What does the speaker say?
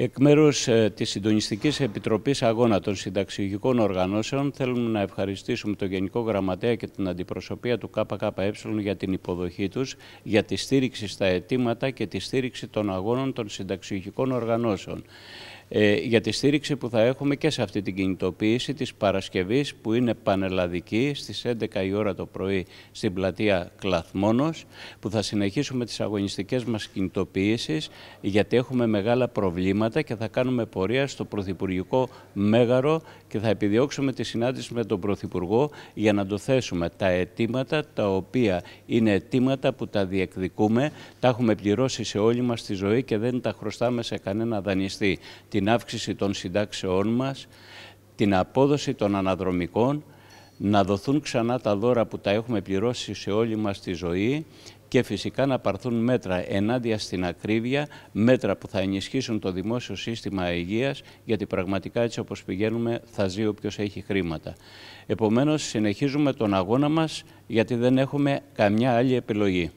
Εκ μέρους ε, της Συντονιστικής Επιτροπής Αγώνα των Συνταξιογικών Οργανώσεων, θέλουμε να ευχαριστήσουμε τον Γενικό Γραμματέα και την Αντιπροσωπεία του ΚΚΕ για την υποδοχή τους, για τη στήριξη στα αιτήματα και τη στήριξη των αγώνων των συνταξιογικών οργανώσεων ε, για τη στήριξη που θα έχουμε και σε αυτή την κινητοποίηση της Παρασκευής που είναι πανελλαδική στις 11 η ώρα το πρωί στην πλατεία Κλαθμόνος που θα συνεχίσουμε τις αγωνιστικές μας κινητοποιήσεις γιατί έχουμε μεγάλα προβλήματα και θα κάνουμε πορεία στο Πρωθυπουργικό Μέγαρο και θα επιδιώξουμε τη συνάντηση με τον Πρωθυπουργό για να το θέσουμε τα αιτήματα τα οποία είναι αιτήματα που τα διεκδικούμε, τα έχουμε πληρώσει σε όλη μας τη ζωή και δεν τα χρωστάμε σε κανένα δανειστή την αύξηση των συντάξεών μας, την απόδοση των αναδρομικών, να δοθούν ξανά τα δώρα που τα έχουμε πληρώσει σε όλη μας τη ζωή και φυσικά να παρθούν μέτρα ενάντια στην ακρίβεια, μέτρα που θα ενισχύσουν το δημόσιο σύστημα υγείας, γιατί πραγματικά έτσι όπως πηγαίνουμε θα ζει όποιος έχει χρήματα. Επομένως συνεχίζουμε τον αγώνα μας γιατί δεν έχουμε καμιά άλλη επιλογή.